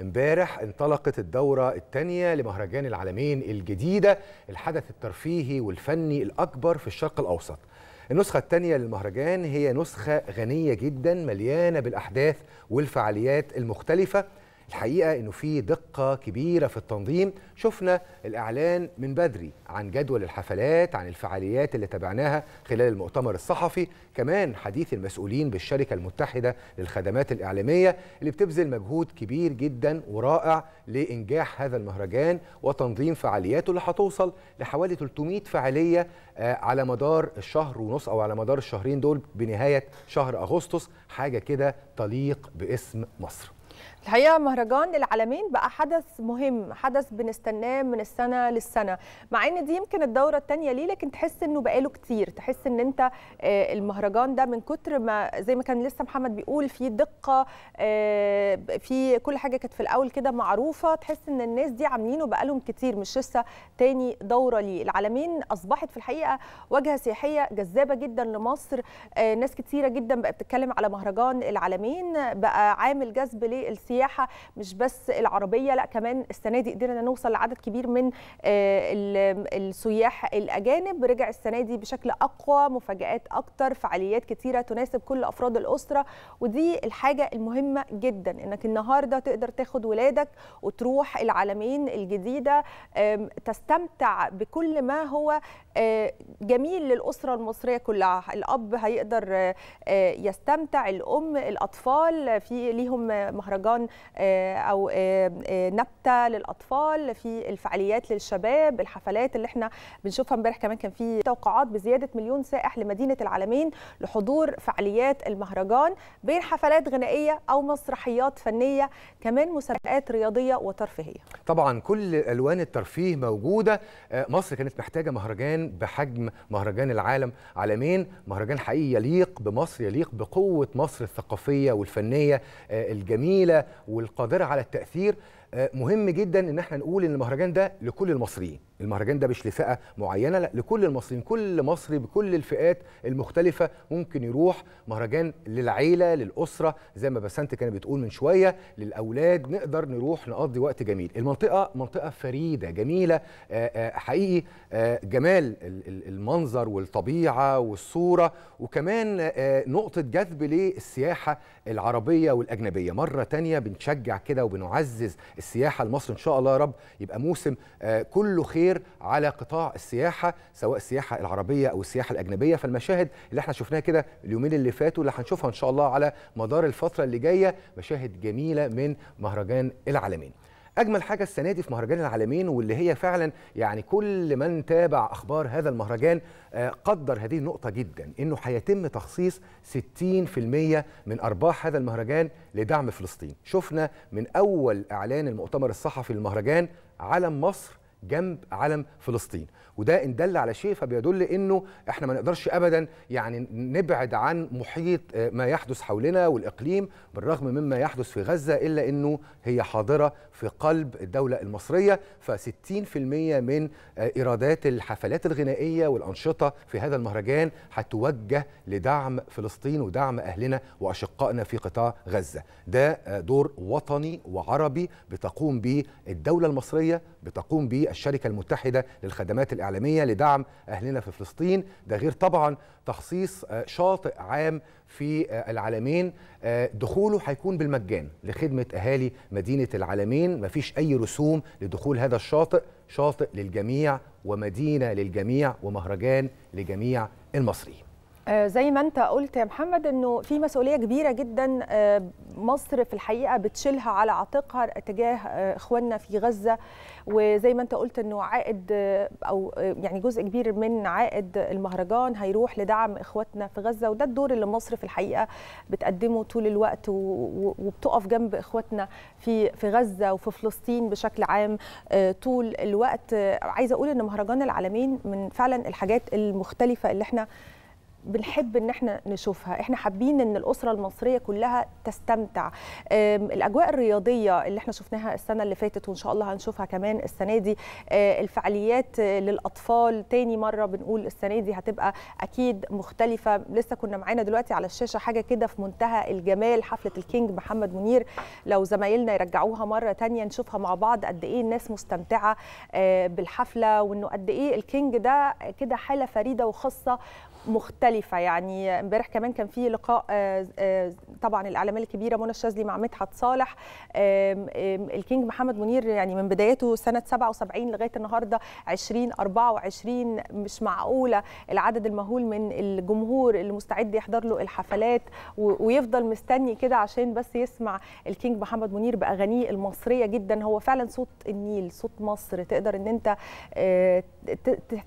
امبارح انطلقت الدورة الثانية لمهرجان العالمين الجديدة الحدث الترفيهي والفني الأكبر في الشرق الأوسط النسخة الثانية للمهرجان هي نسخة غنية جدا مليانة بالأحداث والفعاليات المختلفة الحقيقه انه في دقه كبيره في التنظيم شفنا الاعلان من بدري عن جدول الحفلات عن الفعاليات اللي تابعناها خلال المؤتمر الصحفي كمان حديث المسؤولين بالشركه المتحده للخدمات الاعلاميه اللي بتبذل مجهود كبير جدا ورائع لانجاح هذا المهرجان وتنظيم فعالياته اللي هتوصل لحوالي 300 فعاليه آه، على مدار الشهر ونص او على مدار الشهرين دول بنهايه شهر اغسطس حاجه كده تليق باسم مصر الحقيقه مهرجان العالمين بقى حدث مهم حدث بنستناه من السنه للسنه مع ان دي يمكن الدوره الثانيه ليه لكن تحس انه بقاله كتير تحس ان انت آه، المهرجان ده من كتر ما زي ما كان لسه محمد بيقول في دقه آه، في كل حاجه كانت في الاول كده معروفه تحس ان الناس دي عاملينه بقالهم كتير مش لسه تاني دوره ليه العالمين اصبحت في الحقيقه واجهه سياحيه جذابه جدا لمصر آه، ناس كتيره جدا بقت بتتكلم على مهرجان العالمين بقى عامل جذب ليه السياحه مش بس العربيه لا كمان السنه دي قدرنا نوصل لعدد كبير من آه، السياح الاجانب رجع السنه دي بشكل اقوى مفاجات اكتر فعاليات كتيره تناسب كل افراد الاسره ودي الحاجه المهمه جدا انك النهارده تقدر تاخد ولادك وتروح العالمين الجديده تستمتع بكل ما هو آه، جميل للاسره المصريه كلها الاب هيقدر آه، يستمتع الام الاطفال في ليهم مهرجانات مهرجان آه، او آه، آه، نبته للاطفال في الفعاليات للشباب الحفلات اللي احنا بنشوفها امبارح كمان كان في توقعات بزياده مليون سائح لمدينه العالمين لحضور فعاليات المهرجان بين حفلات غنائيه او مسرحيات فنيه كمان مسابقات رياضيه وترفيهيه طبعا كل الوان الترفيه موجوده مصر كانت محتاجه مهرجان بحجم مهرجان العالم عالمين مهرجان حقيقي يليق بمصر يليق بقوه مصر الثقافيه والفنيه الجميله الهائله والقادره على التاثير آه، مهم جدا ان احنا نقول ان المهرجان ده لكل المصريين المهرجان ده مش لفئه معينه لا لكل المصريين كل مصري بكل الفئات المختلفه ممكن يروح مهرجان للعيله للاسره زي ما بسنت كانت بتقول من شويه للاولاد نقدر نروح نقضي وقت جميل المنطقه منطقه فريده جميله آه، آه، حقيقي جمال المنظر والطبيعه والصوره وكمان نقطه جذب للسياحه العربيه والاجنبيه مره تانية بنشجع كده وبنعزز السياحه لمصر ان شاء الله يا رب يبقى موسم آه، كله خير على قطاع السياحه سواء السياحه العربيه او السياحه الاجنبيه فالمشاهد اللي احنا شفناها كده اليومين اللي فاتوا اللي هنشوفها ان شاء الله على مدار الفتره اللي جايه مشاهد جميله من مهرجان العالمين اجمل حاجه السنه دي في مهرجان العالمين واللي هي فعلا يعني كل من تابع اخبار هذا المهرجان آه، قدر هذه النقطه جدا انه هيتم تخصيص 60% من ارباح هذا المهرجان لدعم فلسطين شفنا من اول اعلان المؤتمر الصحفي للمهرجان علم مصر جنب علم فلسطين وده ان دل على شيء فبيدل انه احنا ما نقدرش ابدا يعني نبعد عن محيط آه، ما يحدث حولنا والاقليم بالرغم مما يحدث في غزه الا انه هي حاضره في قلب الدوله المصريه ف60% من آه، ايرادات الحفلات الغنائيه والانشطه في هذا المهرجان هتوجه لدعم فلسطين ودعم اهلنا واشقائنا في قطاع غزه ده آه، دور وطني وعربي بتقوم به الدوله المصريه بتقوم به الشركة المتحدة للخدمات الإعلامية لدعم أهلنا في فلسطين ده غير طبعا تخصيص آه، شاطئ عام في آه، العالمين آه، دخوله هيكون بالمجان لخدمة أهالي مدينة العالمين مفيش أي رسوم لدخول هذا الشاطئ شاطئ للجميع ومدينة للجميع ومهرجان لجميع المصريين آه، زي ما انت قلت يا محمد انه في مسؤوليه كبيره جدا آه، مصر في الحقيقه بتشيلها على عاتقها تجاه آه، اخواننا في غزه وزي ما انت قلت انه عائد او يعني جزء كبير من عائد المهرجان هيروح لدعم اخواتنا في غزه وده الدور اللي مصر في الحقيقه بتقدمه طول الوقت وبتقف جنب اخواتنا في في غزه وفي فلسطين بشكل عام طول الوقت عايزه اقول ان مهرجان العالمين من فعلا الحاجات المختلفه اللي احنا بنحب ان احنا نشوفها احنا حابين ان الاسره المصريه كلها تستمتع الاجواء الرياضيه اللي احنا شفناها السنه اللي فاتت وان شاء الله هنشوفها كمان السنه دي آه، الفعاليات آه، للاطفال تاني مره بنقول السنه دي هتبقى اكيد مختلفه لسه كنا معانا دلوقتي على الشاشه حاجه كده في منتهى الجمال حفله الكينج محمد منير لو زمايلنا يرجعوها مره تانية نشوفها مع بعض قد ايه الناس مستمتعه آه، بالحفله وانه قد ايه الكينج ده كده حاله فريده وخاصه مختلفه يعني امبارح كمان كان في لقاء آه، آه، طبعا الاعلاميه الكبيره منى الشاذلي مع مدحت صالح الكينج محمد منير يعني من بدايته سنه 77 لغايه النهارده 2024 مش معقوله العدد المهول من الجمهور اللي مستعد يحضر له الحفلات ويفضل مستني كده عشان بس يسمع الكينج محمد منير باغانيه المصريه جدا هو فعلا صوت النيل صوت مصر تقدر ان انت آه،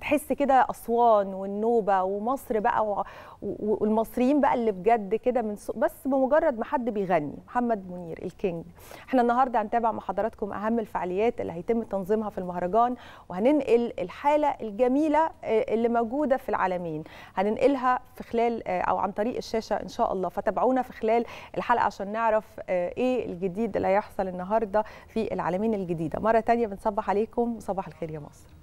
تحس كده اسوان والنوبه ومصر مصر بقى والمصريين بقى اللي بجد كده من بس بمجرد ما حد بيغني محمد منير الكينج احنا النهارده هنتابع مع حضراتكم اهم الفعاليات اللي هيتم تنظيمها في المهرجان وهننقل الحاله الجميله آه، اللي موجوده في العالمين هننقلها في خلال آه، او عن طريق الشاشه ان شاء الله فتابعونا في خلال الحلقه عشان نعرف آه، ايه الجديد اللي هيحصل النهارده في العالمين الجديده مره ثانيه بنصبح عليكم صباح الخير يا مصر